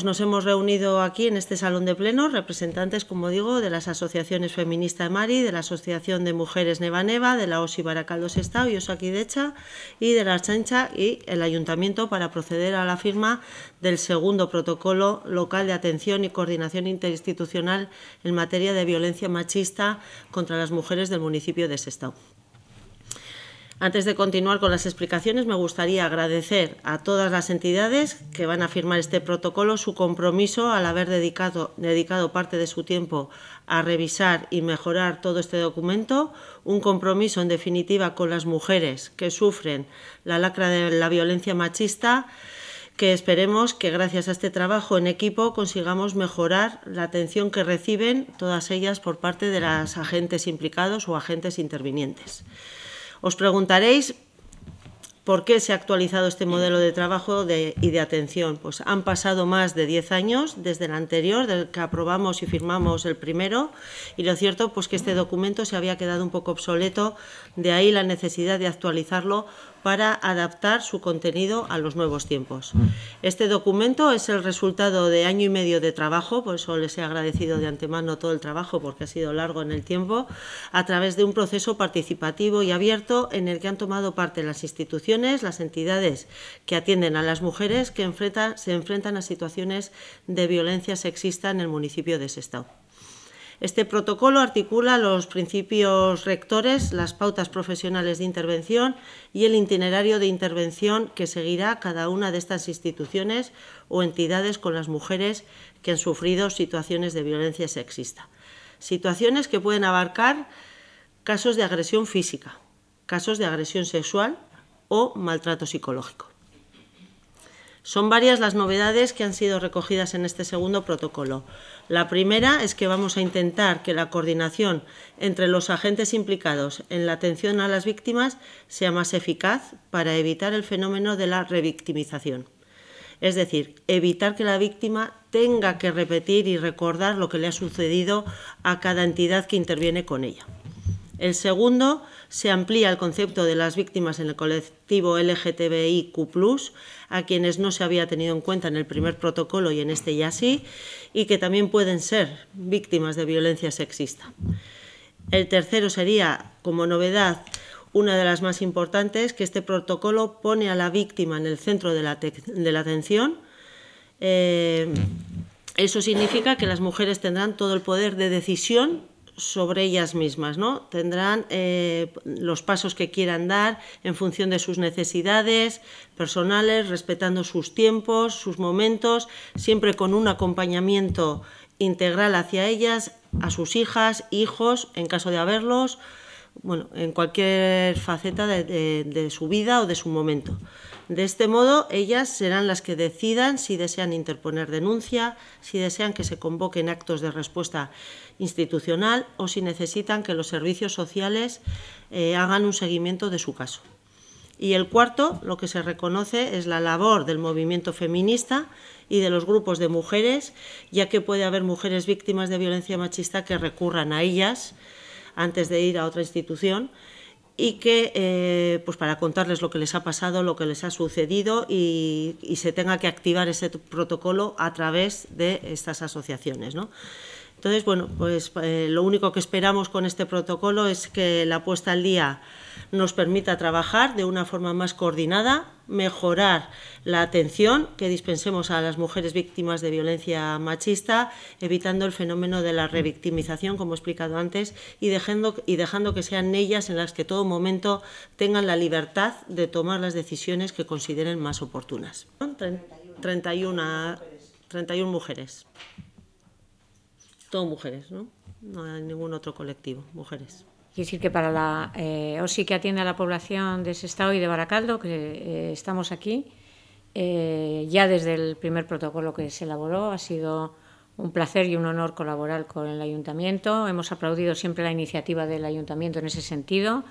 Pues nos hemos reunido aquí en este salón de pleno, representantes, como digo, de las asociaciones feministas de Mari, de la Asociación de Mujeres Neva Neva, de la OSI Baracaldo Sestao y Osaki y de la Chancha y el Ayuntamiento para proceder a la firma del segundo protocolo local de atención y coordinación interinstitucional en materia de violencia machista contra las mujeres del municipio de Sestao. Antes de continuar con las explicaciones, me gustaría agradecer a todas las entidades que van a firmar este protocolo su compromiso al haber dedicado, dedicado parte de su tiempo a revisar y mejorar todo este documento, un compromiso en definitiva con las mujeres que sufren la lacra de la violencia machista que esperemos que gracias a este trabajo en equipo consigamos mejorar la atención que reciben todas ellas por parte de las agentes implicados o agentes intervinientes. Os preguntaréis por qué se ha actualizado este modelo de trabajo y de atención. Pues han pasado más de 10 años desde el anterior, del que aprobamos y firmamos el primero, y lo cierto pues que este documento se había quedado un poco obsoleto, de ahí la necesidad de actualizarlo para adaptar su contenido a los nuevos tiempos. Mm. Este documento es el resultado de año y medio de trabajo, por eso les he agradecido de antemano todo el trabajo porque ha sido largo en el tiempo, a través de un proceso participativo y abierto en el que han tomado parte las instituciones, las entidades que atienden a las mujeres que se enfrentan a situaciones de violencia sexista en el municipio de Sestao. Este protocolo articula los principios rectores, las pautas profesionales de intervención y el itinerario de intervención que seguirá cada una de estas instituciones o entidades con las mujeres que han sufrido situaciones de violencia sexista. Situaciones que pueden abarcar casos de agresión física, casos de agresión sexual o maltrato psicológico. Son varias las novedades que han sido recogidas en este segundo protocolo. La primera es que vamos a intentar que la coordinación entre los agentes implicados en la atención a las víctimas sea más eficaz para evitar el fenómeno de la revictimización. Es decir, evitar que la víctima tenga que repetir y recordar lo que le ha sucedido a cada entidad que interviene con ella. El segundo, se amplía el concepto de las víctimas en el colectivo LGTBIQ, a quienes no se había tenido en cuenta en el primer protocolo y en este ya sí, y que también pueden ser víctimas de violencia sexista. El tercero sería, como novedad, una de las más importantes, que este protocolo pone a la víctima en el centro de la, atención. Eh, eso significa que las mujeres tendrán todo el poder de decisión sobre ellas mismas, ¿no? Tendrán eh, los pasos que quieran dar en función de sus necesidades personales, respetando sus tiempos, sus momentos, siempre con un acompañamiento integral hacia ellas, a sus hijas, hijos, en caso de haberlos, en cualquier faceta de, su vida o de su momento. De este modo, ellas serán las que decidan si desean interponer denuncia, si desean que se convoquen actos de respuesta institucional o si necesitan que los servicios sociales eh, hagan un seguimiento de su caso. Y el cuarto, lo que se reconoce, es la labor del movimiento feminista y de los grupos de mujeres, ya que puede haber mujeres víctimas de violencia machista que recurran a ellas antes de ir a otra institución y que eh, pues para contarles lo que les ha pasado, lo que les ha sucedido y, se tenga que activar ese protocolo a través de estas asociaciones. ¿no? Entonces, bueno, pues eh, lo único que esperamos con este protocolo es que la puesta al día nos permita trabajar de una forma más coordinada, mejorar la atención que dispensemos a las mujeres víctimas de violencia machista, evitando el fenómeno de la revictimización, como he explicado antes, y dejando, y dejando que sean ellas en las que todo momento tengan la libertad de tomar las decisiones que consideren más oportunas. 31, 31 mujeres. Todo mujeres, ¿no? No hay ningún otro colectivo, mujeres. Quiero decir que para la eh, OSI que atiende a la población de Sestao y de Baracaldo, que eh, estamos aquí, eh, ya desde el primer protocolo que se elaboró, ha sido un placer y un honor colaborar con el ayuntamiento. Hemos aplaudido siempre la iniciativa del ayuntamiento en ese sentido.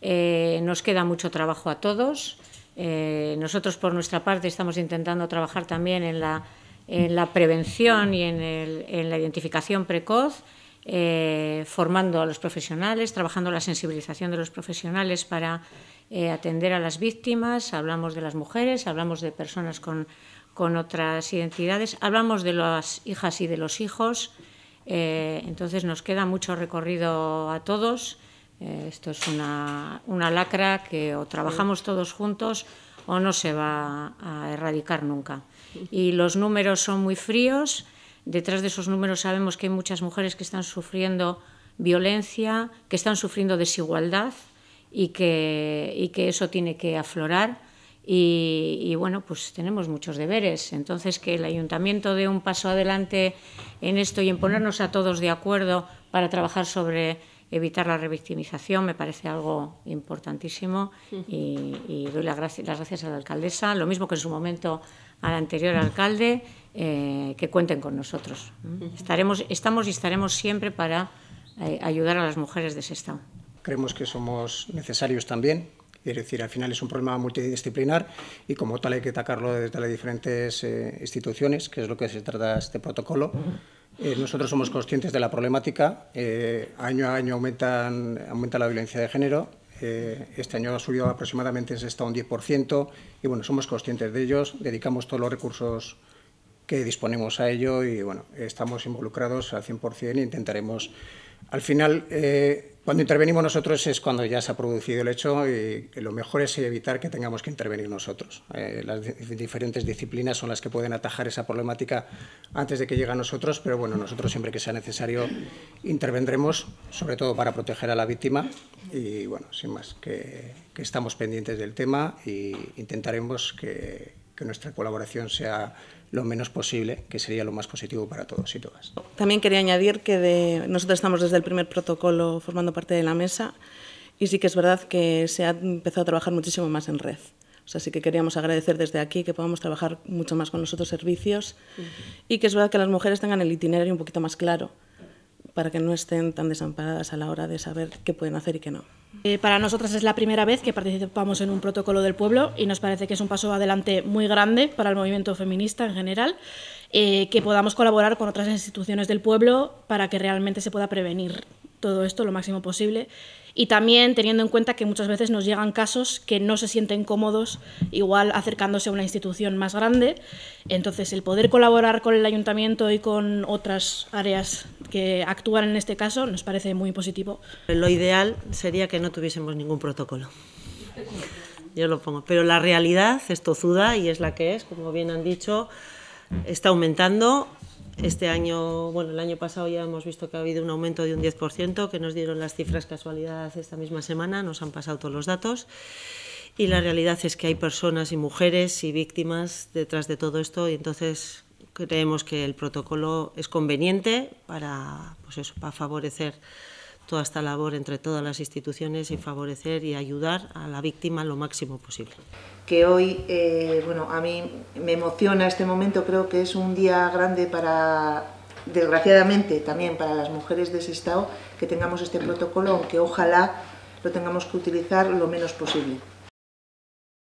nos queda mucho trabajo a todos. nosotros, por nuestra parte, estamos intentando trabajar también en la, prevención y en la identificación precoz eh, formando a los profesionales, trabajando la sensibilización de los profesionales para eh, atender a las víctimas, hablamos de las mujeres, hablamos de personas con, con otras identidades, hablamos de las hijas y de los hijos, eh, entonces nos queda mucho recorrido a todos. esto es una, una lacra que o trabajamos todos juntos o no se va a erradicar nunca. Y los números son muy fríos Detrás de esos números sabemos que hay muchas mujeres que están sufriendo violencia, que están sufriendo desigualdad y que, eso tiene que aflorar. Y, bueno, pues tenemos muchos deberes. Entonces, que el ayuntamiento dé un paso adelante en esto y en ponernos a todos de acuerdo para trabajar sobre evitar la revictimización me parece algo importantísimo y, doy las gracias a la alcaldesa, lo mismo que en su momento al anterior alcalde eh, que cuenten con nosotros. Estaremos, estamos y estaremos siempre para eh, ayudar a las mujeres de estado. Creemos que somos necesarios también. Es decir, al final es un problema multidisciplinar y como tal hay que atacarlo desde las diferentes eh, instituciones, que es lo que se trata este protocolo. nosotros somos conscientes de la problemática. año a año aumentan, aumenta la violencia de género. Eh, este año ha subido aproximadamente hasta un 10% y bueno, somos conscientes de ellos, dedicamos todos los recursos que disponemos a ello y bueno, estamos involucrados al 100% e intentaremos al final, eh, cuando intervenimos nosotros es cuando ya se ha producido el hecho y lo mejor es evitar que tengamos que intervenir nosotros. Eh, las diferentes disciplinas son las que pueden atajar esa problemática antes de que llegue a nosotros, pero bueno, nosotros siempre que sea necesario intervendremos, sobre todo para proteger a la víctima y bueno, sin más, que, que estamos pendientes del tema e intentaremos que que nuestra colaboración sea lo menos posible, que sería lo más positivo para todos y todas. También quería añadir que nosotros estamos desde el primer protocolo formando parte de la mesa y sí que es verdad que se ha empezado a trabajar muchísimo más en red. O sea, sí que queríamos agradecer desde aquí que podamos trabajar mucho más con los otros servicios y que es verdad que las mujeres tengan el itinerario un poquito más claro para que no estén tan desamparadas a la hora de saber qué pueden hacer y qué no. Eh, para nosotras es la primera vez que participamos en un protocolo del pueblo y nos parece que es un paso adelante muy grande para el movimiento feminista en general, eh, que podamos colaborar con otras instituciones del pueblo para que realmente se pueda prevenir todo esto lo máximo posible. Y también teniendo en cuenta que muchas veces nos llegan casos que no se sienten cómodos, igual acercándose a una institución más grande. Entonces, el poder colaborar con el ayuntamiento y con otras áreas que actuar en este caso nos parece muy positivo. Lo ideal sería que no tuviésemos ningún protocolo. Yo lo pongo. Pero la realidad es tozuda y es la que es, como bien han dicho, está aumentando. Este año, bueno, el año pasado ya hemos visto que ha habido un aumento de un 10%, que nos dieron las cifras casualidad esta misma semana, nos han pasado todos los datos. Y la realidad es que hay personas y mujeres y víctimas detrás de todo esto y entonces creemos que el protocolo es conveniente para, pues eso, para favorecer toda esta labor entre todas las instituciones y favorecer y ayudar a la víctima lo máximo posible. Que hoy, eh, bueno, a mí me emociona este momento, creo que es un día grande para, desgraciadamente también para las mujeres de ese estado, que tengamos este protocolo, aunque ojalá lo tengamos que utilizar lo menos posible.